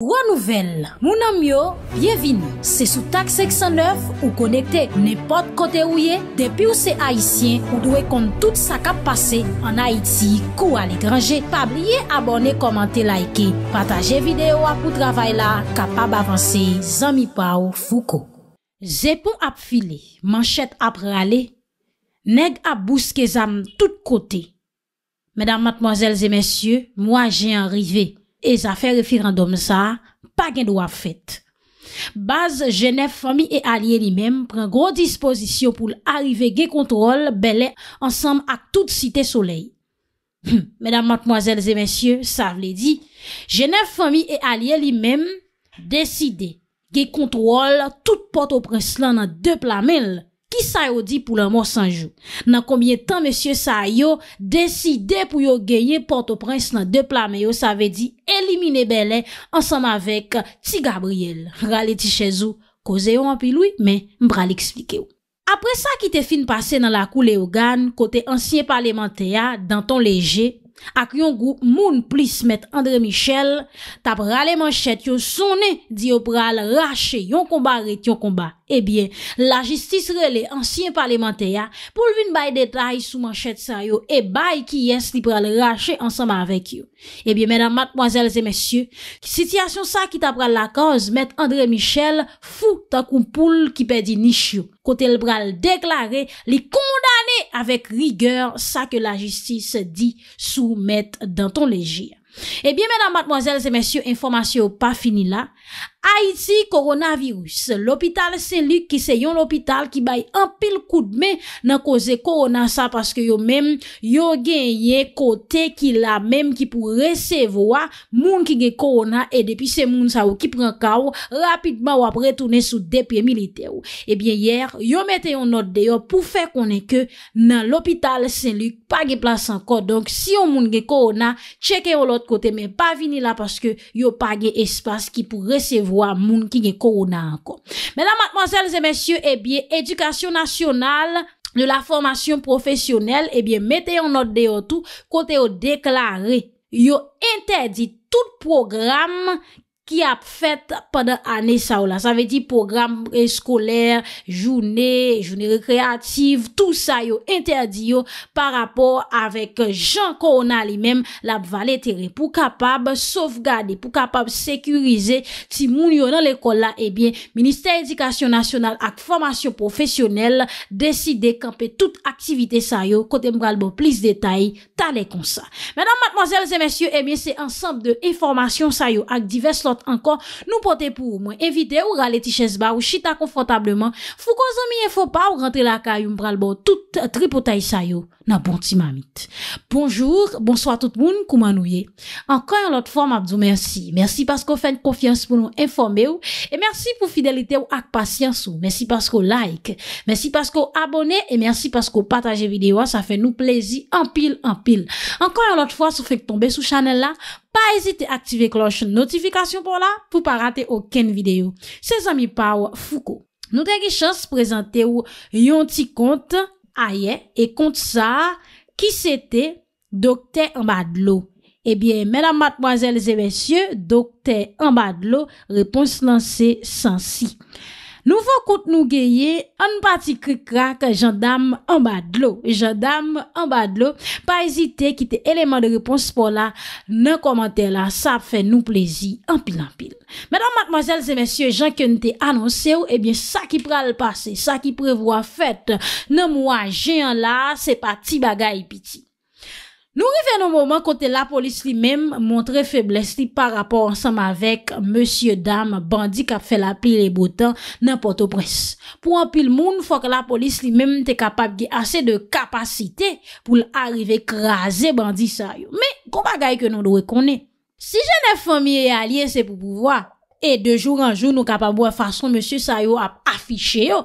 Ro nouvel, mounan myo, byevini, se sou tak 609 ou konekte, nepot kote ou ye, depi ou se Haitien ou dwe kont tout sa kap pase, an Haiti, kou al ekranje, pabliye abone, komante, laike, pataje videyo apou travay la, kapab avanse, zami pa ou fuko. Zepon ap file, manchet ap rale, neg ap bouske zan tout kote, medan matmozelze mensyo, mwa jen rive. E zafè referandom sa, pa gen do a fèt. Baz, jenèf, fami e alye li mèm pren gro disposisyon pou l'arive ge kontrol belè ansam ak tout site soleil. Mèdam matmoazèl zè mèsyè, sa vle di, jenèf, fami e alye li mèm deside ge kontrol tout pote ou prenslan nan de plamèl. Ki sa yo di pou la mò sanjou? Nan kombye tan mèsyè sa yo deside pou yo genye Port-au-Prince nan de plame yo sa ve di elimine belè ansanm avèk euh, ti Gabriel. Rale ti chèzou, koze yo anpilou men mbra li eksplike yo. Apre sa ki te fin pase nan la koule yo gan kote ansye parlemente ya dan ton leje, Ak yon goup moun plis met Andre Michel tap rale manchet yo sonne di yo pral rache yon komba ret yon komba. Ebyen la jistis rele ansyen parlemente ya pou lvin bay detay sou manchet sa yo e bay ki yens li pral rache ansama avek yo. Ebyen menan matmwazelze mesyou, sityasyon sa ki tap rale la kaoz met Andre Michel fou tak un poul ki pedi nish yo. Côté le le déclarer, les condamner avec rigueur, ça que la justice dit, soumettre dans ton Eh bien, mesdames, mademoiselles et messieurs, information pas fini là. A iti, koronavirus. L'hôpital Saint-Luc ki se yon l'hôpital ki bay an pil kou d'me nan koze korona sa paske yo mèm yo genye kote ki la mèm ki pou resevo a moun ki ge korona e depi se moun sa ou ki pren ka ou rapidman ou apre toune sou depye milite ou. Ebyen eh yer, yo mette yon not deyo pou fe konen ke nan l'hôpital Saint-Luc pa ge plas anko. moun ki nge korona anko. Mè nan matmonsèl zè mèsyè, edukasyon nasyonal, la formasyon profesyonel, eh metè yon not deyo tout, kontè yon deklarè, yon entè di tout program ki ap fet padan ane sa ou la. Sa ve di program eskolaire, jounè, jounè rekreative, tout sa yo interdi yo par rapport avek jan ko ona li mem la valetere pou kapab sovgade, pou kapab sekurize ti moun yo nan l'ekol la e eh bie Ministère Edikasyon Nasyonal ak Formasyon Profesyonel deside kampe tout aktivite sa yo kote mbralbo plis detay tale kon sa. Menan matmozèl zè mèsyo e eh bie se ansampe de informasyon sa yo ak divers lot Ankon nou pote pou mwen evite ou gale ti ches ba ou chita konfotableman Fou kon zon mi enfo pa ou rentre la ka yon pral bo tout tripotay sa yo nan bon ti mamit Bonjour, bonsoit tout moun koumanouye Ankon yon lot fwa mabzou, mersi Mersi paskou fèn kofyans pou nou informe ou E mersi pou fidelite ou ak pasyans ou Mersi paskou like Mersi paskou abone E mersi paskou pataje videwa Sa fè nou plezi anpil anpil Ankon yon lot fwa sou fèk tombe sou chanel la Pa ezite aktive kloche notifikasyon pou la pou pa rate oken videyo. Se zami pa wou foukou. Nou gen ki chans prezante ou yon ti kont aye e kont sa ki sete Dr. Amadlo. Ebyen menam matmoazel ze besye Dr. Amadlo repons lanse san si. Nouvo kout nou geye, an pati krikra ka jandam an badlo. Jandam an badlo, pa ezite ki te eleman de repons pou la nan komante la, sa fe nou plezi an pil an pil. Mèdam matmazèl zè mèsyè, jan ki an te anonse ou, ebyen eh sa ki pral pase, sa ki prevo a fèt, nan mwa jen la, se pati bagay piti. Nou revè nou mouman kote la polis li mèm montre febles li par rapport ansam avèk Monsie dam bandi kap fè la pli le botan nan pote pres. Pou an pil moun fòk la polis li mèm te kapap ge asè de kapasite pou l'arive krasè bandi sa yo. Me koma gaye ke nou dwe kone? Si jenè fòmi e a liye se pou pouvoa, e de joun an joun nou kapap bouwa fason Monsie sa yo ap afiche yo.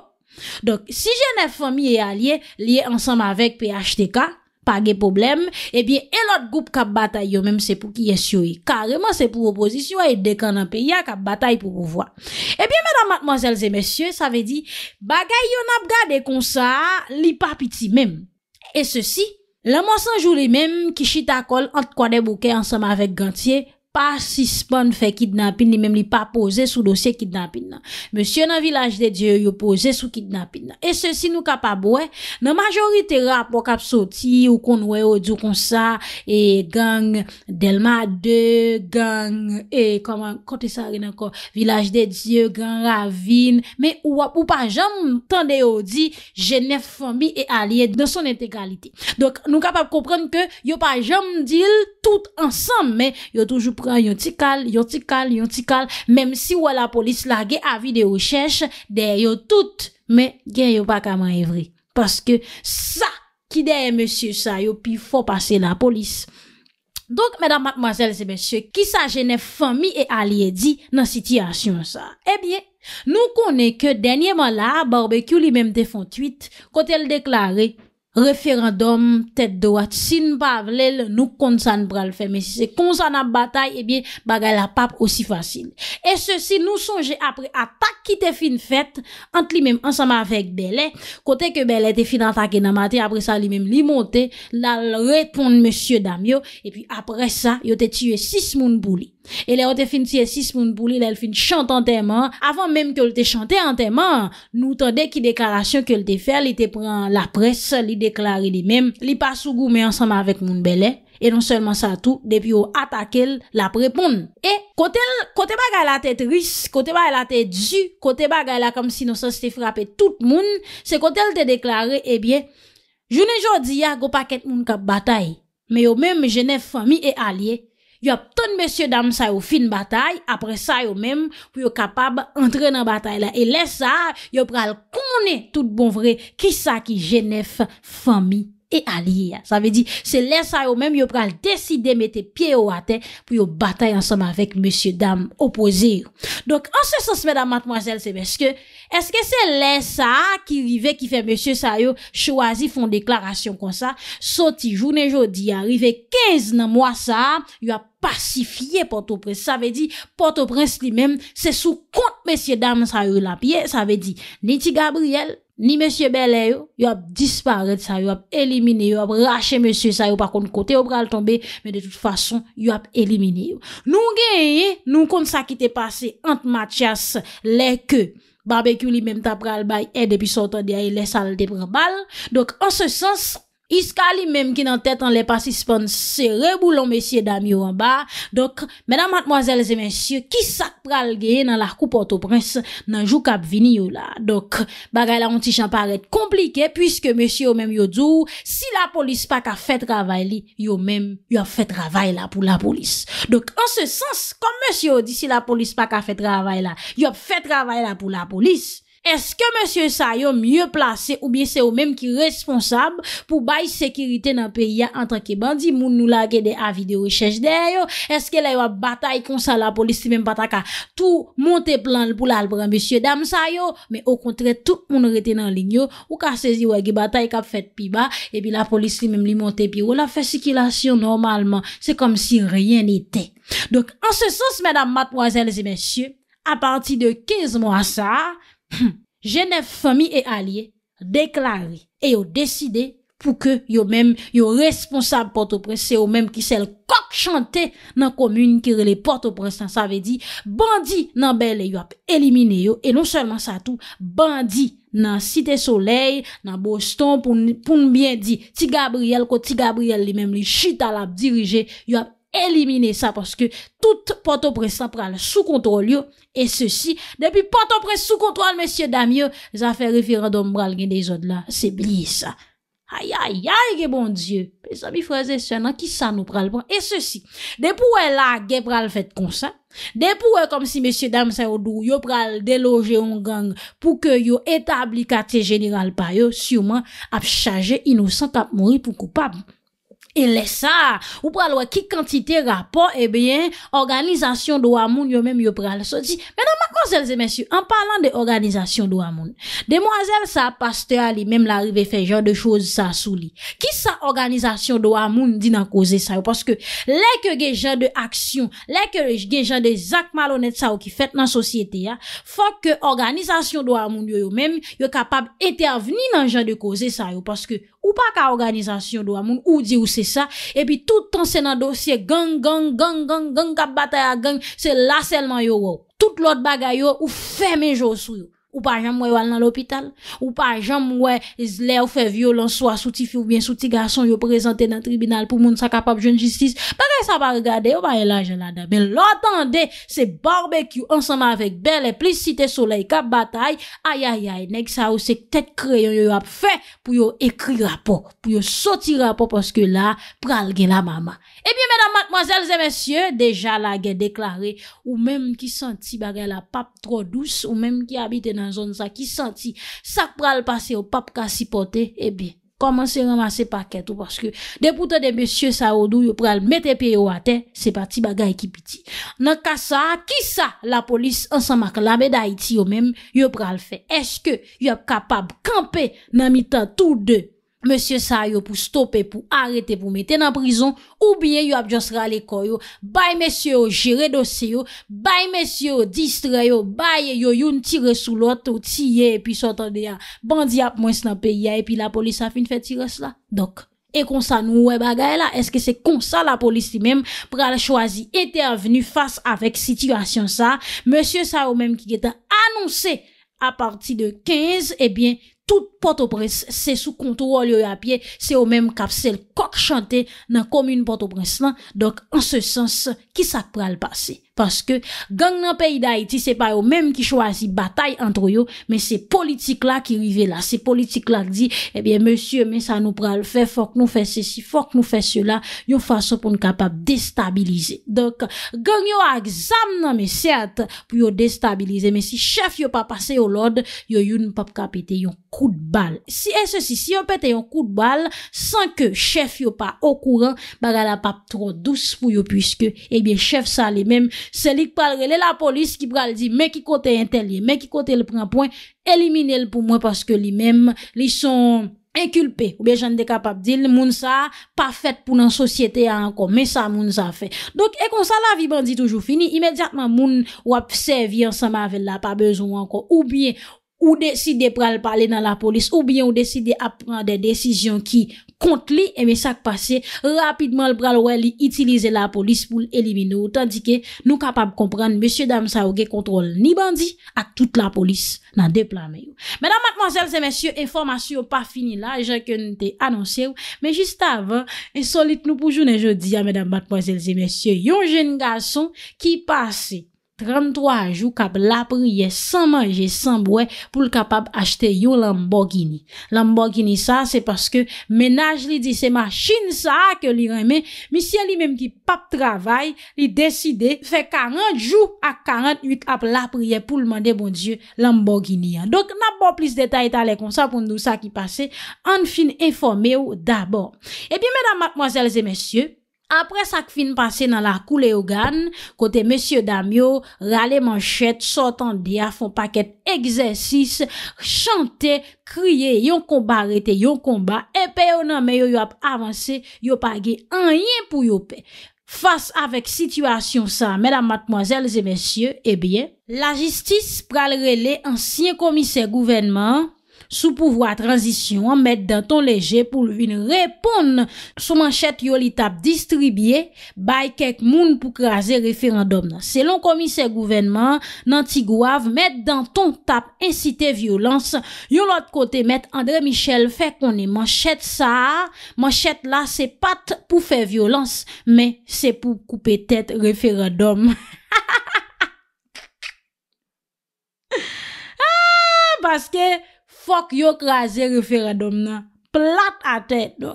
Donk si jenè fòmi e a liye liye ansam avèk pe achete ka, pa ge problem, e eh bie enot goup kap batay yo menm se pou ki yesyo e. Kareman se pou opozisyon e dekan an pe ya kap batay pou pou vwa. E bie mèdam matman zèl zè mèsyon, sa ve di, bagay yo nap gade konsa li papiti menm. E se si, la monsan jou li menm ki chita kol ant kwa de bouke ansama vek gantye, pa sispon fe kidnapin, li mem li pa pose sou dosye kidnapin nan. Monsiyon nan Vilaj de Diyo, yo pose sou kidnapin nan. E sosi nou kapab we, nan majori tera pou kap soti, ou konwe ou diw kon sa, e gang, delma de gang, e kante sa re nan kon, Vilaj de Diyo, gang ravine, me ou pa jom tande yo di, jenef fomi e aliet, nan son entegalite. Donk nou kapab kompran ke, yo pa jom dil, tout ansan, men yo toujou prezant, Yon ti kal, yon ti kal, yon ti kal, mèm si wè la polis la ge avide ou chèche, deye yo tout, mè gen yo pa kaman evri. Paske sa ki deye mèsyo sa yo pi fò pase la polis. Donk mèdam mèdèm mèsel zè mèsyo, ki sa jene fami e aliedi nan sityasyon sa? Ebyen, eh nou konè ke denye mò la, barbe ki ou li mèm defontuit, kote l deklare... Referandom, tèt doat, sin pa vlel, nou konsan pral fè, men si se konsan ap batay, ebyen baga la pap osi fasyn. E se si nou sonje apre a tak ki te fin fèt, ant li men ansama avèk belè, kote ke belè te fin an tak e nan matè, apre sa li men li montè, lal repon monsye Damyo, e pi apre sa yo te tiyè sis moun boulè. E le ou te fin tiye 6 moun pou li lèl fin chante anterman Avant mèm ke ou lèl te chante anterman Nou tande ki deklarasyon ke ou lèl te fè Li te pran la pres, li deklari li mèm Li pa sou goumè ansam avèk moun belè E non sèlman sa tout Depi ou atake lèl la prep moun E kote ba gaya la te tris Kote ba gaya la te dju Kote ba gaya la kom si nou sa se te frape tout moun Se kote lèl te deklari e eh bie Jounen jodi ya go pa ket moun kap batay Me yo mèm jenef fami e alye Yop ton mesye dam sa yo fin batay, apre sa yo mem pou yo kapab entre nan batay la. E lesa, yop pral konen tout bon vre, ki sa ki jenef fami. E a liye ya. Sa ve di se lè sa yo mèm yo pral deside mette pye yo ate pou yo batay ansèm avèk mèsyè dam opozir. Donk ansè sens mèdam matmwazèl se mèskè. Eske se lè sa ki vive ki fè mèsyè sa yo chwazi fon deklarasyon kon sa. Soti jounen jodi yari ve kez nan mwa sa yo apasifiye Port-au-Prince. Sa ve di Port-au-Prince li mèm se sou kont mèsyè dam sa yo la pye. Sa ve di Niti Gabriel. ni monsieur Belay il a disparaître ça, il a éliminé, il a raché monsieur ça, yo par contre côté bras le tomber, mais de toute façon, il a éliminé. Nous gagné nous compte ça qui t'est passé entre Mathias les queues barbecue lui même t'a le bail et depuis sortant derrière les salles de prend balle. Donc en ce sens, iska li menm ki nan tet an le pasispon se reboulon mesye dami yo an ba, dok menan matmoazelze mensyo ki sak pral geye nan la koupoto prens nan jou kap vini yo la. Dok bagay la onti chan paret komplike, pwiske mesye yo menm yo djou, si la polis pa ka fet ravay li, yo menm yo fet ravay la pou la polis. Dok an se sens, kon mesyo di si la polis pa ka fet ravay la, yo fet ravay la pou la polis. Eske monsye sa yo mye plase ou bie se yo menm ki responsab pou bayi sekirite nan periya entran ki bandi moun nou la gede avi de rechèche der yo? Eske la yo batay konsa la polis li menm pataka tout monte plan pou la albran monsye dam sa yo? Me o kontre tout moun rete nan linyo ou ka sezi wage batay kap fèt pi ba epi la polis li menm li monte pi ou la fèsikilasyon normalman. Se kom si reyen ite. Donk an se sos mèdam matmwazèl zi monsye a pati de 15 mwa sa... Hmm. jenef fami e alie deklare, e yo deside pou ke yo mèm, yo responsable porte-presse, se yo mèm ki sel kok chante nan komune ki rele porte-presse, sa ve di, bandi nan belè yo ap elimine yo, e non selman sa tou, bandi nan site soleil, nan boston pou mbyen di, ti gabriel ko ti gabriel li mèm li chitalap dirije, yo ap Elimine sa paske tout pote presta pral sou kontrol yo. E se si, depi pote presta sou kontrol, mesye dam yo, zafen referandom pral gen dezod la. Se bli sa. Ayayay, ge bon dieu. Pe sa mi fraze se nan ki sa nou pral pran. E se si, depouwe la gen pral fet konsa. Depouwe kom si mesye dam se yo dou yo pral deloje yon gang pou ke yo etabli kate geniral pa yo, si ouman ap chaje inousant ap mori pou koupab. ilè sa, ou pral wè ki kantite rapor, ebyen eh organizasyon do amoun yo mèm yo pral so di, mè nan makon zèl zè mèsyou, an palan de organizasyon do amoun, demwazèl sa paste a li, mèm la rive fè jò de chòz sa sou li, ki sa organizasyon do amoun di nan kòzè sa yo, paske lè ke gejè de aksyon, lè ke gejè de zak malonèt sa yo ki fèt nan sosyété ya fòk ke organizasyon do amoun yo yo mèm, yo kapab etè a veni nan jò de kòzè sa yo, paske ou pa ka organizasyon do amoun, ou di ou se ça. Et puis tout le temps, c'est dans dossier gang, gang, gang, gang, gang, gang, bataille gang, c'est là seulement yo. Tout l'autre bagaille yo, ou fermez yo sous yo. Ou pa jam wè yo al nan l'opital Ou pa jam wè zlè ou fè vyo lanswa Soutifi ou bien souti gason yo prezante Nan tribunal pou moun sa kapap joun justice Bekè sa pa regade, ou pa yè la jenlada Men lo atande, se barbekyou Ansema avèk bel e plis site Soleil kap batay, ayayay Nèk sa ou se ktèt kre yon yo ap fè Pou yo ekri rapop Pou yo soti rapop, oske la Pral gen la mama Ebyè menam matmozèl zè mèsyè, deja la gen deklare Ou mèm ki santi bagè la pap Tro douz, ou mèm ki abite nan zone ça qui senti ça pral passer au pape ka supporter et eh bien commencer ramasser paquet tout parce que des boutons des messieurs ça au pral mettre pied au terre c'est parti bagaille qui piti n'a qu'à ça qui ça la police ensemble avec la d'Haïti eux même yo pral fait est-ce que yo capable camper nan mitan tous deux Monsye sa yo pou stopè pou arète pou metè nan prizon, oubyè yo apjòs ralèkò yo, bay mesye yo jire dosè yo, bay mesye yo distre yo, bay yo yo yon tire sou loto, tire epi sotande ya, bandi ap mwen snape ya, epi la polis a fin fè tire sla, dok. E konsa nou wè bagay la? Eske se konsa la polis li mèm pral chwazi etè avenu fas avèk situasyon sa? Monsye sa yo mèm ki gèta anonsè aparti de 15, ebyen, eh Tout Port-au-Bresse, se sou kontrol yo apye, se yo menm kapsel kok chante nan komoun Port-au-Bresseman, dok an se sens ki sak pral basi. Paske gang nan peyi da Haiti Se pa yo menm ki chwazi batay entro yo Men se politik la ki rive la Se politik la ki di Ebyen eh monsye men sa nou pral fe Fok nou fe se si, fok nou fe se la Yo fason pou nou kapap destabilize Donk gang yo ak zam nan men Sert pou yo destabilize Men si chef yo pa pase yo lord Yo yon nou pap kapete yon kou de bal Si e se si, si yo pete yon kou de bal San ke chef yo pa okouran Bagala pap tro douz pou yo Piske ebyen eh chef sa le menm Se li k pal rele la polis ki pral di men ki kote entelye, men ki kote l prenpon, elimine l pou mwen paske li men li son enkulpe. Ou bien jan de kapap dil, moun sa pa fèt pou nan sosyete anko, men sa moun sa fèt. Donk e kon sa la viban di toujou fini, imediatman moun wap se vir sa mavel la, pa bezoun anko. Ou bien... ou deside pral pale nan la polis, ou bien ou deside ap pran de desijyon ki kont li eme sak pase, rapidman pral wè li itilize la polis pou l'elimine ou, tandike nou kapab kompran monsye dam sa ouge kontrol ni bandi ak tout la polis nan deplame ou. Mèdam matmozèl zè mèsyo, informasyon pa fini la, jèk yo nite anonsye ou, mè jist avan, insolite nou poujou nan jodi ya mèdam matmozèl zè mèsyo, yon jen gason ki pase. 33 jou kap lap rye, 100 manje, 100 mwè pou l kapap achte yo Lamborghini. Lamborghini sa, se paske menaj li di se ma chine sa ke li reme, misye li menm ki pap travay, li deside, fe 40 jou a 48 ap lap rye pou l mande bon diyo Lamborghini. Donk, nap bon plis detay ta le konsa pou nou sa ki pase, an fin informe ou dabor. E pi, menam, matmoazelze, mesyou, Apre sak fin pase nan la koule yo gan, kote monsye dam yo rale manchet, sotan dia, fon paket egzersis, chante, kriye, yon komba rete, yon komba, epè yo nanme yo yo ap avanse, yo page enyen pou yo pe. Fas avek situasyon sa, mèdam matmozèl zè monsye, ebyen, eh la jistis pral rele ansyen komise gouvenman... Sou pouvoi a tranzisyon, an mette dans ton leje pou yon repoun sou manchette yo li tap distribye, bay kek moun pou kraser referandom nan. Selon komise gouvernement, nan ti gouav, mette dans ton tap incite violans, yo lot kote mette André Michel fek koni manchette sa, manchette la se pat pou fe violans, men se pou koupe tet referandom. Ha ah, ha ha ha ha! Ha ha ha ha ha! Baske, Fok yo kraze referadom nan. Plat a tete.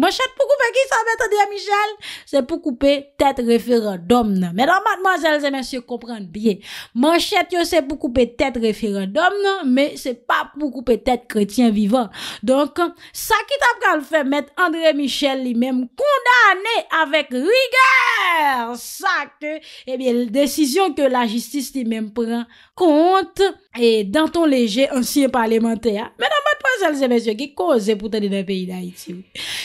Monshet pou koupe ki sa mette diye Michel? Se pou koupe tete referadom nan. Medan matman zelze men se kompran biye. Monshet yo se pou koupe tete referadom nan. Me se pa pou koupe tete kretien vivan. Donk sa ki ta pran le fe mette André Michel li menm kondane avek rigar. Sa ki eh le desisyon ke la jistis li menm pran konti. E, danton leje, ansyen parlemente ya, men amat pas al zel zel zye ki ko o zepoutan di nan peyi da iti wè.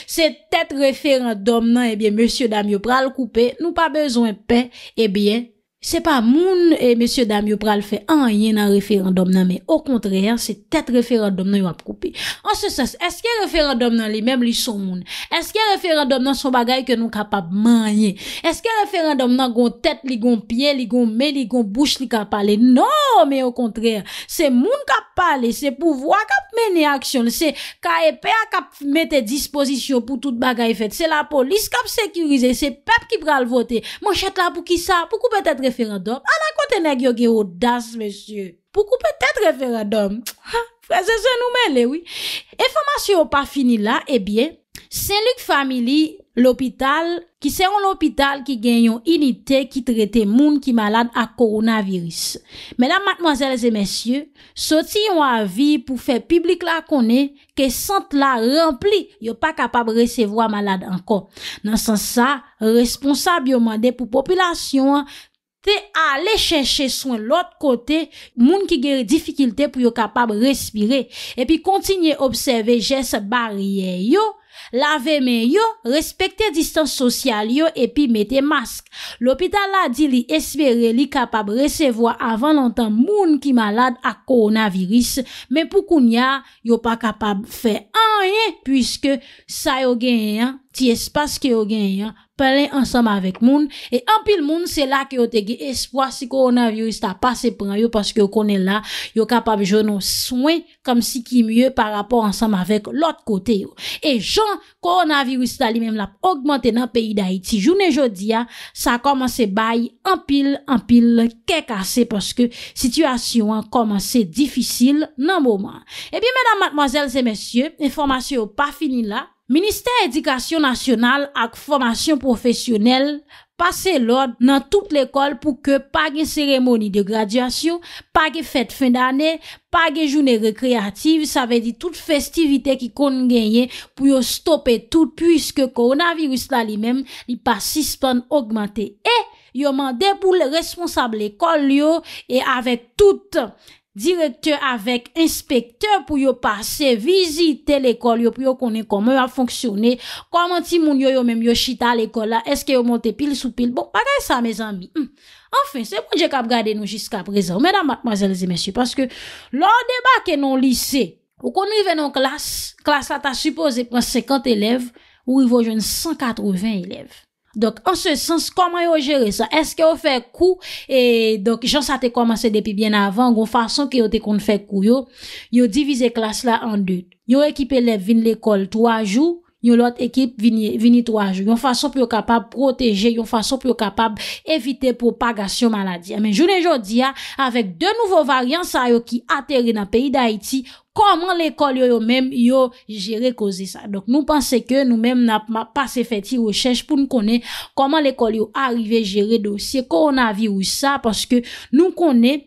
Se tet referan dom nan, e eh bie, monsye Damyo pral koupe, nou pa bezon pen, e eh bie... Se pa moun e eh, mesye dam yo pral fe Anye nan referandom nan Me o kontreer se tet referandom nan yon ap koupi An se sens eske referandom nan Li mem li son non, moun Eske referandom nan son bagay ke nou kapap manye Eske referandom nan goun tet li goun Pye li goun me li goun Bouch li kapale Non me o kontreer se moun kapale Se pouvo akap mene aksyon Se ka epe akap mette disposisyon Pou tout bagay fet Se la polis kap sekurize Se pep ki pral vote Mwen chet la pou ki sa pou koupet etre A la kontenè gyo ge odas, mesye. Poukou petèt referadom? Ha, prese se nou menle, oui. Efo masye ou pa fini la, ebyen, eh Saint-Luc Family, l'hôpital, ki seron l'hôpital ki genyon inite ki trete moun ki malade a koronavirus. Mèdam matmoazèles e mesye, soti yon avi pou fe publik la konè ke sent la rempli. Yo pa kapab resevo a malade anko. Nan san sa, responsab yo mande pou populasyon an, Te ale chèche soan lòt kote moun ki gere difikilte pou yo kapab respire. Epi kontinye obseve jès barye yo, lave men yo, respekte distans sosyal yo epi mette mask. L'opital la di li espere li kapab resevo avan lantan moun ki malade a koronavirus. Men pou koun ya yo pa kapab fè anye pwiske sa yo genye an. ti espas ki yo gen yon, pale ansam avèk moun, e anpil moun, se la ki yo tege espwa si koronavirus ta pase pran yo, paske yo konen la, yo kapab jo nou swen, kom si ki mye, par rapor ansam avèk lot kote yo. E joun koronavirus ta li menm la, augmente nan peyi da iti, jounen jodi ya, sa koman se bay, anpil, anpil, kekase, paske situasyon koman se difisil nan mouman. E bi menan matmozel se mesye, informasyon pa fini la, Ministèr édikasyon nasyonal ak formasyon profesyonel pase lòd nan tout l'ekol pou ke pa gen seremoni de gradyasyon, pa gen fèt fèn danè, pa gen jounè rekreativ, sa ve di tout festivite ki kon genye pou yo stopè tout pwiske koronavirus la li mèm li pa sispèn augmante. E yo mandè pou le responsable l'ekol yo e avèk tout. direkteur avek, inspekteur pou yo pase, vizite l'ekol, yo pou yo konen kome a fonksyonne, koman ti moun yo yo menm yo chita l'ekol la, eske yo monte pil sou pil, bon, bagay sa, mez anmi. Anfen, hmm. se bon jek ap gade nou jiska prezant, mèdam matmazèles e mèsyou, paske, lor debak e non lise, ou kon nou i ven an klas, klas la ta supose pran 50 elev, ou i vo jen 180 elev. Donk, an se sens, koman yo jere sa? Eske yo fe kou? E, donk, jan sa te komanse depi bien avan, yon fason ke yo te kon fe kou yo, yo divize klas la an de. Yo ekipe lev vin l'ekol 3 jou, yon lot ekip vini 3 jou. Yon fason pou yo kapab proteje, yon fason pou yo kapab evite propagasyon maladi. Amen, jounen jodi ya, avek de nouvo varyans a yo ki atere na peyi da Haiti, koman l'ekol yo yo menm yo jere kozi sa. Donk nou panse ke nou menm nan pa se feti rechèj pou nou konen koman l'ekol yo arive jere dosye koronavi ou sa paske nou konen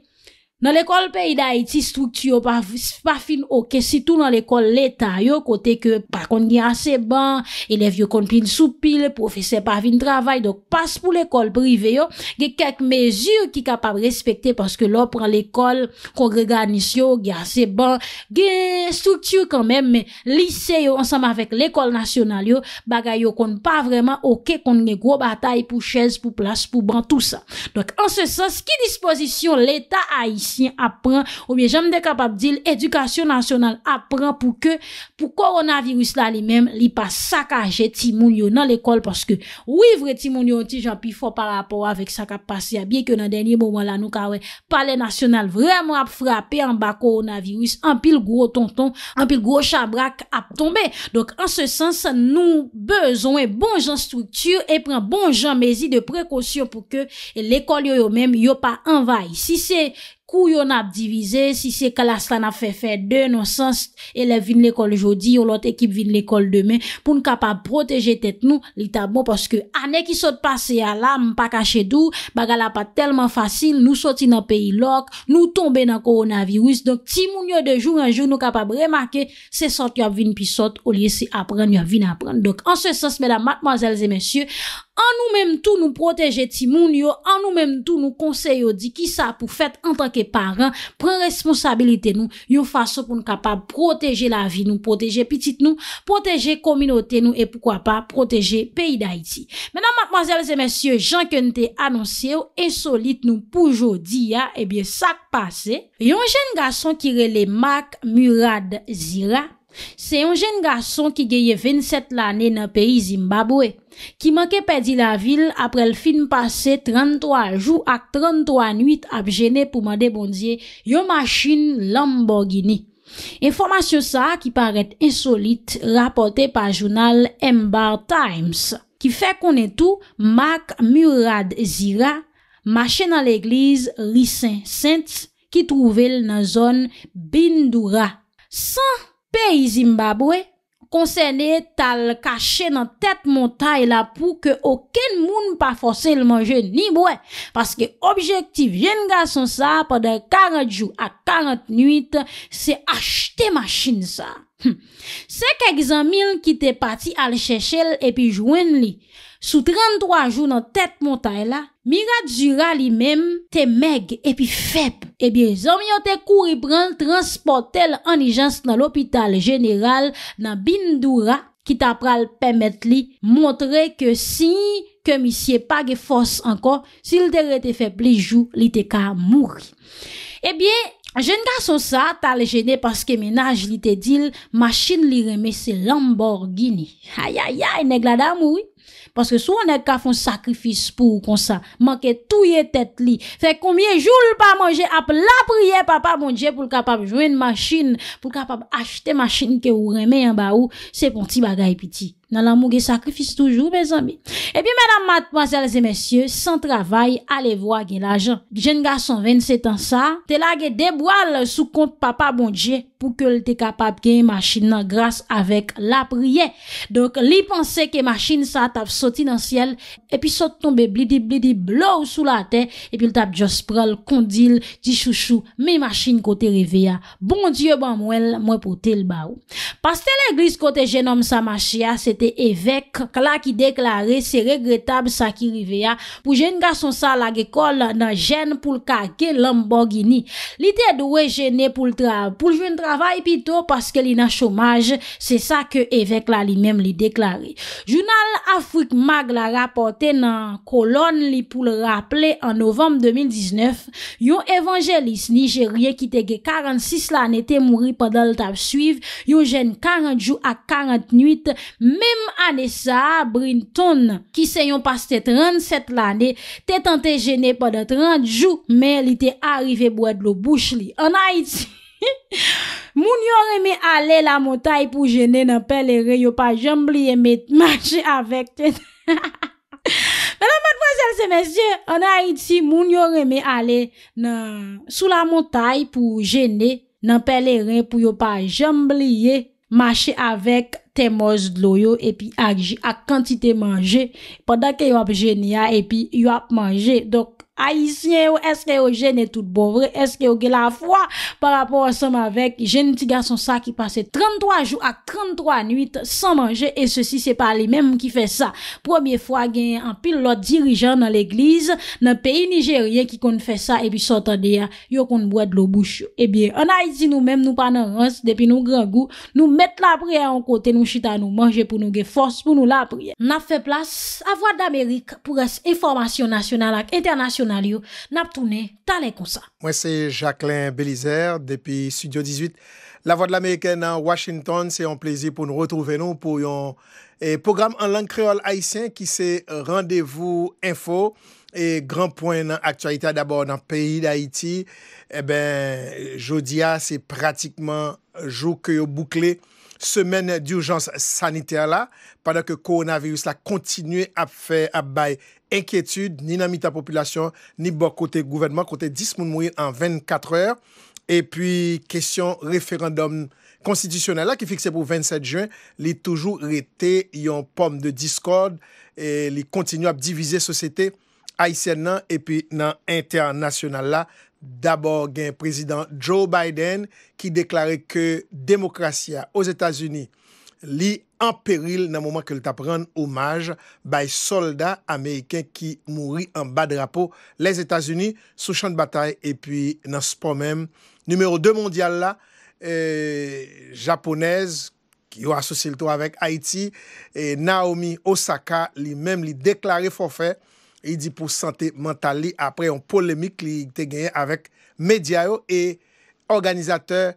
nan l'ekol pe yi da iti struktiyo pa fin oke sitou nan l'ekol l'eta yo kote ke pa kon yi ase ban, elev yo kon pin soupil, profese pa fin travay dok pas pou l'ekol prive yo ge kek mezur ki kapab respekte paske lopran l'ekol kongreganis yo, yi ase ban ge struktiyo kanmen lise yo ansam avèk l'ekol nasyonal yo baga yo kon pa vreman oke kon nge gro batay pou chèz pou plas pou ban tout sa. Dok an se sens ki dispozisyon l'eta a yi ap pran, ou mè jan mè de kapap dil, edukasyon nasyonal ap pran pou ke pou koronavirus la li mèm li pa sakajet timoun yo nan l'ekol, paske wivre timoun yo ti jan pi fò par rapport avèk sakap pas ya bie ke nan denye mouman la nou ka wè pale nasyonal vreman ap frape an ba koronavirus, an pil gro tonton, an pil gro chabrak ap tombe, donk an se sens nou bezon wè bon jan struktur e pran bon jan mezi de prekosyon pou ke l'ekol yo yo mèm yo pa anvay, si se kou yon ap divize, si se kalas lan ap fe fe de, nou sens, elef vin l'ekol jodi, yon lot ekip vin l'ekol demen, pou nou kapab proteje tet nou, lita bon, poske ane ki sot pase ya la, mpa kache dou, bagala pa telman fasil, nou soti nan peyi lok, nou tombe nan koronavirus, donk ti moun yo de joun, anjoun nou kapab remarke, se sot yon vin pi sot, ou liye se apren, yon vin apren. Donk, anse sens, mèdam, matmanzèlzè, mèsyè, An nou mèm tou nou proteje ti moun yo, an nou mèm tou nou konseyo di ki sa pou fèt an tanke paran, pren responsabilite nou, yon fason pou nou kapab proteje la vi nou, proteje pitit nou, proteje kominote nou, et poukwa pa, proteje peyi da iti. Mè nan matmazèl zè mèsyè, jan kèn te anonsye yo, esolit nou poujou di ya, ebyè sak pase, yon jèn gason ki rele Mak Murad Zira, Se yon jen gason ki geye 27 lane na peyi Zimbabwe, ki man ke pedi la vil apre l fin pase 33 jou ak 33 nuit ap jene pou man debondye yon machin Lamborghini. Enfomasyon sa ki parete insolite rapote pa jounal M-Bar Times, ki fe konen tou Mark Murad Zira, machin na l eglize Rissin Saint, ki trouvel nan zon Bendoura. San! Peri Zimbabwe, konsenye tal kache nan tet montay la pou ke oken moun pa fosel manje ni bwe. Paske objektif jen ga son sa pwede 40 jou a 40 nuit se achte maschine sa. Hm. Sek egzan mil ki te pati al Chechel epi Jwenli. Sou 33 jou nan tèt montay la, mi ra djura li mem te meg epi feb. Ebyen, zon mi yo te kouri pran transportel anijans nan l'opital general nan bindoura ki ta pral pemet li montre ke si ke mi siye pa ge fos anko si li te rete feb li jou li te ka mouri. Ebyen, jen ka son sa ta le jene paske menaj li te dil masin li remese Lamborghini. Hayayay, neg la da mouri. Paske sou anèk ka foun sakrifis pou konsa. Mankè touye tèt li. Fè koumyè joul pa manje ap la priye papa mounje bon pou l'kapap jwèn machin. Pou l'kapap achte machin ke ou remè yon ba ou. Se pon ti bagay piti. nan la mouge sakrifis toujou, bez ami. E eh pi menam mat, mwazel zemesye, san travay, ale vwa gen la jan. Gen ga son 27 ansa, te la gen debwal sou kont papa bon dje pou ke l te kapab gen machin nan gras avek la priye. Donk li panse ke machin sa tap soti nan siel, e pi sot tombe blidi blidi blou sou la ten, e pi l tap josprol kondil di chouchou, mi machin kote rive ya. Ah. Bon dje ban mwen, mwen pote l ba ou. Pastel e glis kote gen om sa machin ya, se e vek la ki deklari se regretab sa ki rive ya pou jen gason sa la ge kol nan jen pou l kage lambogini li te dwe jene pou l trab pou l vun travay pito paske li nan chomaj se sa ke e vek la li mem li deklari jounal Afrik Mag la rapote nan kolon li pou l rapple an novem 2019 yon evanjelis ni jen rie ki te ge 46 la nete mouri padal tab suiv yon jen 40 jou a 48 me Tim ane sa, Brinton, ki se yon pas te 37 l ane, te tante jene pa de 30 jou, men li te arrive bou ed lo bouch li. An a iti, moun yon reme ale la motay pou jene nan pelere, yo pa jambliye me te manche avek. Men an mwen vwazel se mesye, an a iti, moun yon reme ale sou la motay pou jene nan pelere pou yo pa jambliye. Mache avèk temoz loyo epi akji ak kantite manje. Padakè yon ap jenya epi yon ap manje. Dok. ayisyen yo, eske yo jen e tout bovre, eske yo ge la fwa, par rapport ansem avek, jen tiga son sa ki pase 33 jou ak 33 nuit san manje, e se si se pa li menm ki fe sa. Premier fwa gen an pil lot dirijan nan l'eglize, nan peyi nijeryen ki kon fwe sa, e pi sotan deya, yo kon bwe dlo bouch. E eh biye, anayizi nou menm nou pa nan rons, depi nou grengou, nou met la priye an kote, nou chita nou manje pou nou ge force, pou nou la priye. Na fe plas, avwa d'Amerik, pou res informasyon nasyonal ak internasyon Mwen se Jacqueline Belizer depi Studio 18. La Voix de l'Américaine nan Washington, se yon plezi pou nou retrouve nou pou yon eh, program an lang kreol Haitien ki se Rendez-vous Info. E gran poen nan aktualita d'abord nan peyi d'Haiti, eh jodia ah, se pratikman jou kyo boukle semen d'urjans sanite ala padan ke coronavirus la kontinue ap fè ap baye. Enkietude, ni nan mita populasyon, ni bo kote gouvenman, kote 10 moun moun en 24 er. Epi, kesyon referandom konstitisyonel la ki fikse pou 27 jun, li toujou rete yon pomme de diskord, li kontinu ap divize sosete Aysen nan, epi nan internasyonal la. Dabor gen prezident Joe Biden ki deklare ke demokrasya o Zetasuni li an peril nan mouman ke lita pren omaj bay soldat ameyken ki mouri an ba drapo les Etats-Unis sou chan batay epi nan sport menm Numero 2 mondial la euh, Japonez ki yo asosye lito avèk Haiti Naomi Osaka li menm li deklare forfè li di pou sante mental li apre yon polemik li te genye avèk Mediayo e organizatèr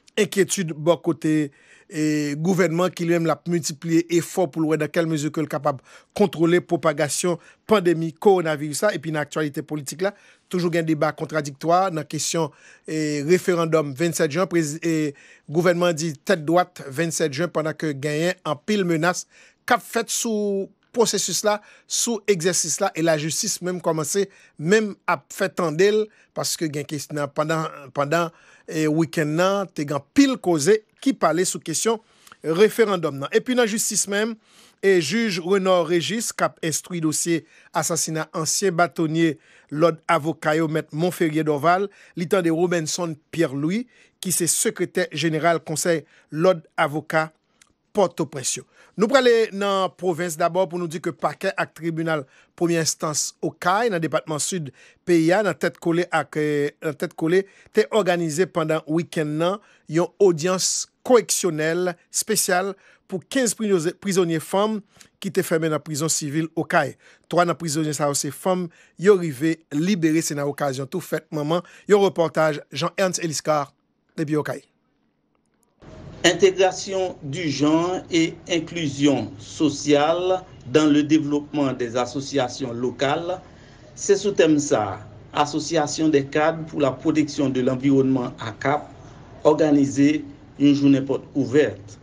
Enkietude bo kote gouvenman ki lèm la multiplie efo pou lwè nan kel mezo ke l kapab kontrole propagasyon pandemi koronavirus la. E pi nan aktualite politik la, toujou gen debat kontradiktoa nan kesyon referandom 27 jan. Gouvenman di tèt doat 27 jan pwana ke genyen an pil menas kap fèt sou... prosesus la, sou eksersis la, e la justis mem komanse, mem ap fetan del, paske gen kist nan, pandan e, wikend nan, te gen pil koze, ki pale sou kesyon referandom nan. E pi nan justis mem, e juj Renaud Regis, kap estri dosye asasina ansye batonye l'od avokay omet Monferier d'Oval, litan de Robinson Pierre-Louis, ki se sekretè general konsey l'od avokay Porto presyo. Nou prele nan provins d'abord pou nou di ke pakè ak tribunal premier instance Okai nan depatman sud PIA nan tèt kole euh, te organize pandan wikend nan yon audyans koeksyonel spesyal pou 15 prizonye fom ki te fèmè nan prizon sivil Okai. Troyan nan prizonye saosè fom, yon rive libere se nan okasyon tou fèt maman yon reportaj Jean-Ernst Eliscar debi Okai. Intégration du genre et inclusion sociale dans le développement des associations locales, c'est sous thème ça, Association des cadres pour la protection de l'environnement à Cap, organisée une journée porte ouverte.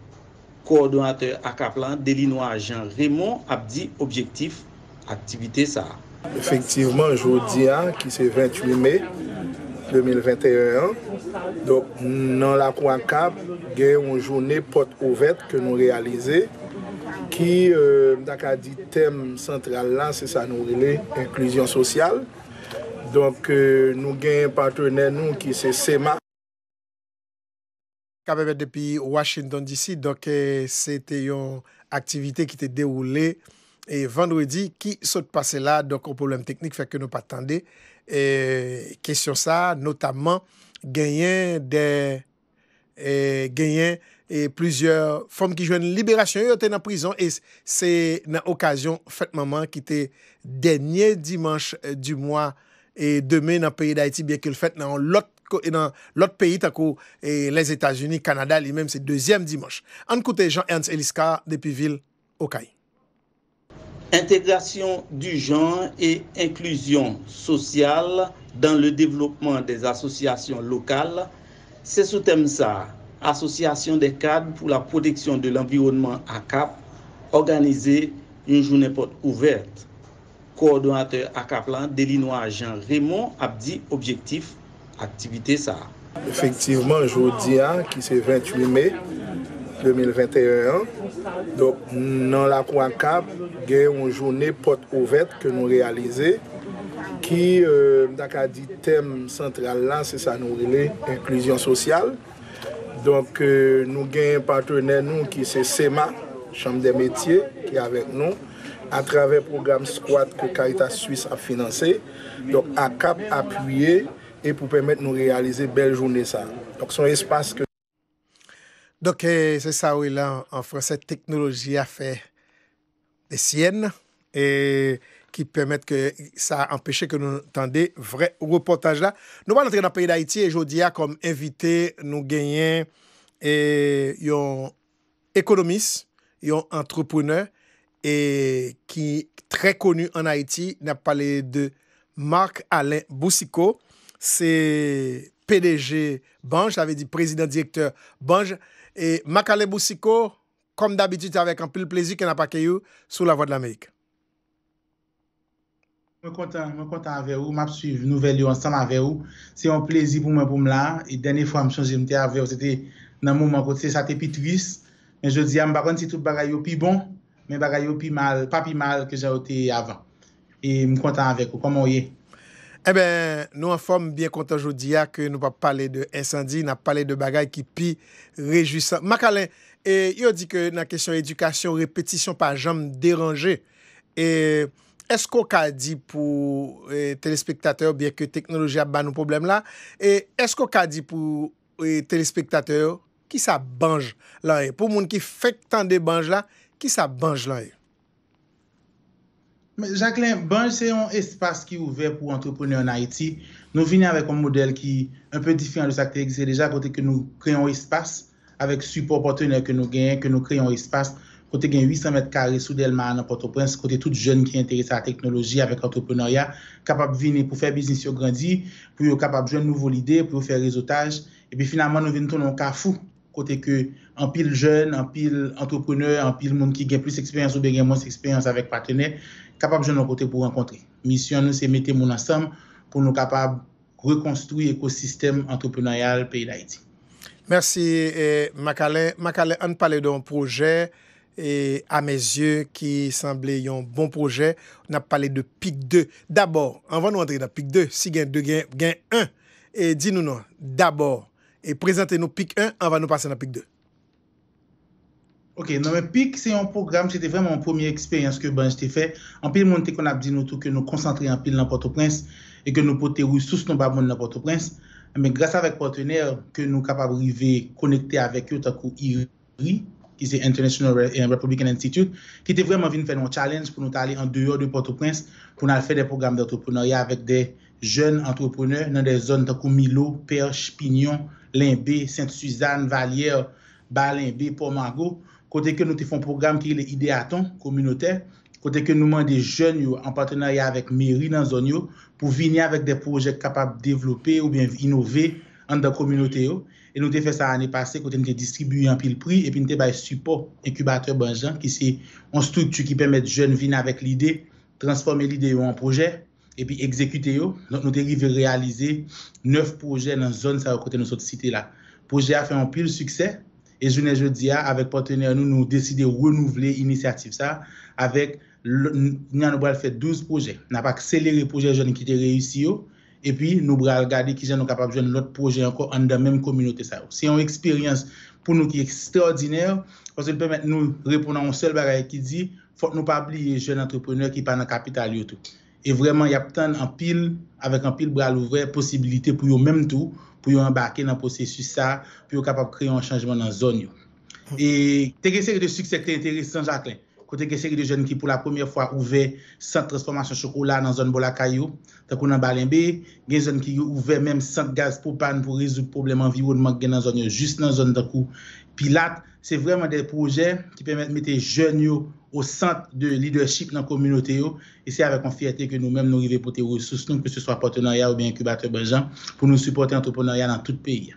Coordonnateur à Caplan, Delinois Jean Raymond, a objectif, activité ça. Effectivement, hein qui c'est 28 mai, 2021. Non la kwa kap, gen yon jounen pot ouvet ke nou realize. Ki, euh, daka di tem sentral lan, se sa nou rele inklusyon sosyal. Donk, euh, nou gen partene nou ki se sema. Kabebe depi Washington DC, donk, se euh, te yon aktivite ki te de oule e vendredi ki sot pase la donk ou problem teknik, fek yon nou patande. E kèsyon sa, notamman genyen e, genyen e, plusieurs fòm ki jwen liberasyon yote nan prizon se nan okasyon fèt maman ki te denye dimanj du mwa e deme nan peyi da iti biè ke l fèt nan lot peyi tako les Etats-Unis, Kanada li mèm se dezyem dimanj an koute Jean-Ernst Eliska depi vil Okayi Intégration du genre et inclusion sociale dans le développement des associations locales, c'est sous thème ça, Association des cadres pour la protection de l'environnement à Cap, organisée une journée porte ouverte. Coordonnateur à Caplan, Delinois Jean Raymond, a objectif, activité ça. Effectivement, aujourd'hui hein, qui c'est 28 mai, 2021. Donc, dans la Croix Cap, il y a une journée porte ouverte que nous réalisons qui, euh, dit thème central là, c'est ça nous relais, inclusion sociale. Donc, euh, nous avons un partenaire nous, qui c'est SEMA, Chambre des métiers, qui est avec nous, à travers le programme Squat que Caritas Suisse a financé. Donc, à cap appuyer et pour permettre de nous réaliser belle journée ça. Donc, son espace que donc, eh, c'est ça, oui, là, en français, technologie a fait des siennes et qui permettent que ça empêche que nous entendions vrai reportage là. Nous allons entrer dans le pays d'Haïti et aujourd'hui, comme invité, nous gagnons un économiste, un entrepreneur et qui est très connu en Haïti. n'a avons parlé de Marc-Alain Boussico. C'est PDG Bange, j'avais dit président directeur Bange. E Makale Boussiko, kom d'abitite avèk anpil plezi ken apake you sou la vo de l'Amerik. Mwen kontan avè ou, map suiv nouvel yon, san avè ou. Se yon plezi pou mwen pou mla, e denè fwa m chanje mte avè ou, se te nan moun mwen kote, se sa te pi tris. Men je di am baron si tout bagay yo pi bon, men bagay yo pi mal, pa pi mal ke jè ote avè. E m kontan avè ou, komon yè. E ben nou an form bien konta jodi ya ke nou pa pale de insandi, na pale de bagay ki pi rejou sa. Makalen, yo di ke nan kesyon edukasyon, repetisyon pa jom deranje, esko ka di pou telespektateur, biye ke teknoloji ap ban nou problem la, esko ka di pou telespektateur ki sa banj la e? Pou moun ki fek tan de banj la, ki sa banj la e? Mais Jacqueline, bon, c'est un espace qui est ouvert pour entreprener en Haïti. Nous venons avec un modèle qui est un peu différent de ce qui existe déjà, côté que nous créons espace, avec support partenaire que nous gagnons, que nous créons espace, côté gain 800 m2, soudainement à n'importe où, c'est côté tout jeune qui est intéressé à la technologie, avec entrepreneuriat, capable de venir pour faire business au grandit, pour être capable de joindre de nouvelles idées, pour faire les otages, et puis finalement, nous venons tout dans le cas fou, côté que... an pil jen, an pil antroponeur, an pil moun ki gen plus eksperyans ou gen moun eksperyans avek patene, kapab jen an kote pou renkontre. Misyon nou se mette moun ansam pou nou kapab rekonstruye ekosistem antropenayal peyi l'Aiti. Mersi, eh, Makalen. Makalen, an pale don proje, e a me zye ki sanble yon bon proje, na pale de pik 2. Dabor, an van nou andre na pik 2 si gen 2, gen 1. E di nou nou, dabor, e prezante nou pik 1, an van nou pase na pik 2. Ok, nan men pik se yon program, se te vreman moun pomiye eksperyans ke banj te fe, an pil moun te kon ap di nou tou ke nou konsantre an pil nan Port-au-Prince, e ke nou pote wisous nou baboun nan Port-au-Prince, men grasa vek portenèr ke nou kapab rivey konekte avèk yo takou IRI, ki se International Republican Institute, ki te vreman vin fè nou challenge pou nou talè an deyo de Port-au-Prince pou nan fè de program de entrepreneuria avèk de joun entreprenèr nan de zon takou Milo, Perche, Pignon, Limbe, Sainte-Suzanne, Valier, Balimbe, Port-Mango, kote ke nou te fon program ki li ide aton, komunote, kote ke nou man de jen yo an patenarye avèk meri nan zon yo pou vini avèk de projek kapab devlopè ou bien inove an da komunote yo, e nou te fè sa anè pase kote nou te distribuyen pil pri epi nou te bay support ekubateur ban jan ki si an struktu ki pèmèt jen vini avèk l'ide, transforme l'ide yo an proje, epi ekzekute yo nou te rive realize neuf proje nan zon sa akote nou sot site la proje a fè an pil suksè E jounen jeudi a, avèk partenèr nou nou deside renouvle inisiativ sa, avèk nyan nou bral fè 12 projè. N ap akselerè projè jounen ki te reyussi yo, epi nou bral gade ki jèn nou kapap jèn lout projè anko an da menm kominote sa yo. Se yon eksperyans pou nou ki ekstraordinèr, kon se nou pèmèt nou repon nan yon sel baray ki di, fòt nou pa bli yon jèn antreprenèr ki pan an kapital yo tou. E vreman, y ap tan an pil, avèk an pil bral ouvè, posibilite pou yo menm tou, pou yo mba ke nan posè su sa, pou yo kapap kre yon chanjman nan zon yo. Hmm. E te gè seri de suksek te enteresan, Jacqueline, kote gè seri de jen ki pou la premier fwa ouve sat transformasyon chokou la nan zon bolakay yo, takou nan balenbe, gen jen ki yo ouve menm sat gaz popan pou rezou problem anviwounman gen nan zon yo, jist nan zon takou pilat, C'est vraiment des projets qui permettent de mettre les jeunes au centre de leadership dans la communauté. Et c'est avec en fierté que nous-mêmes nous arrivons pour tes ressources, que ce soit partenariats ou bien incubateurs belges, pour nous supporter entreprenariats dans tout le pays.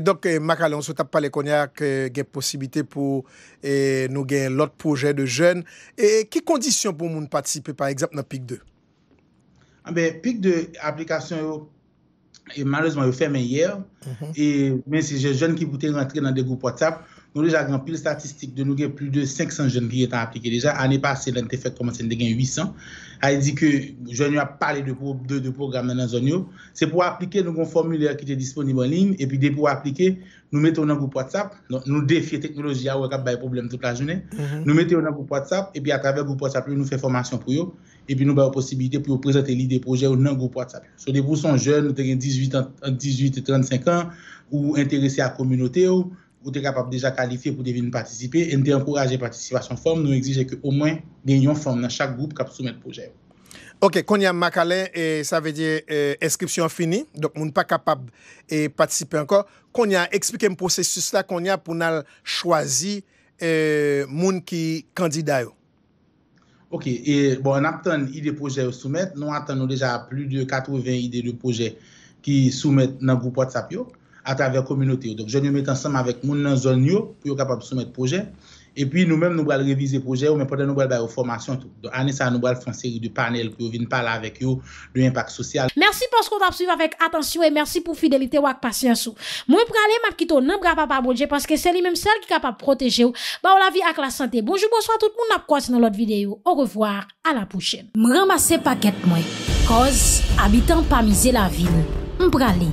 Donc, eh, Makale, on se tape pas les cognacs, il eh, y a des possibilités pour eh, nous gagner l'autre projet de jeunes. Et quelles conditions pour nous participer, par exemple, dans PIC2? Ah PIC2, application, yo. E malouzman yo fèmè yè, men si jè joun ki poutè rentre nan de goupouat sape, nou le jè a gampil statistik de nou gen plus de 500 joun ki yè tan aplike deja, anè pa se lente fèk komanse n de gen 800. Ah, a yè di ke joun yo a pale de programme nan zon yo, se pou aplike nou kon formule akite disponible en ligne, e pi de pou aplike nou mette ou nan goupouat sape, nou defye teknoloji ah, a wakab baye probleme tout la jounè, nou mette ou nan goupouat sape, e pi a traver goupouat sape yo nou fè formasyon pou yo. epi nou ba yo posibilite pou yo prezente li de proje ou nan goupou atsab. So de pou son joun, nou te gen 18-35 an, ou interese a komunote ou, ou te kapab deja kalife pou devine patisipe, en de ankoraje patisipasyon fom, nou exije ke oman denyon fom nan chak goupou kap soumen proje ou. Ok, konya makale, sa ve de eskripsyon euh, fini, dok moun pa kapab patisipe anko. Konya, eksplike m pou se susla konya pou nal chwazi euh, moun ki kandida yo? Ok, e bon ap tan ide proje soumet, nou ap tan nou deja plu de 80 ide de proje ki soumet nan goup watsap yo, atavèr kominote yo. Donk jen yo met ansam avèk moun nan zon yo, pou yo kapab soumet proje. E pi nou mèm nou bral revize proje ou mèm potè nou bral bè ou formasyon. Anè sa nou bral fon seri du panel pou yo vin pala avèk yo, l'impak sosyal. Mèrsi pòs kon tap suiv avèk atansyon e mèrsi pou fidelite wak pasyansou. Mwen pralè m apkito nan bral papabonje paske se li mèm sel ki kapap proteje ou ba ou la vi ak la sante. Bonjou, bonsoit tout moun apkos nan lot videyo. Ou revoar, ala pou chen. M ramase paket mwen. Koz, abitan pa mize la vil. M pralè.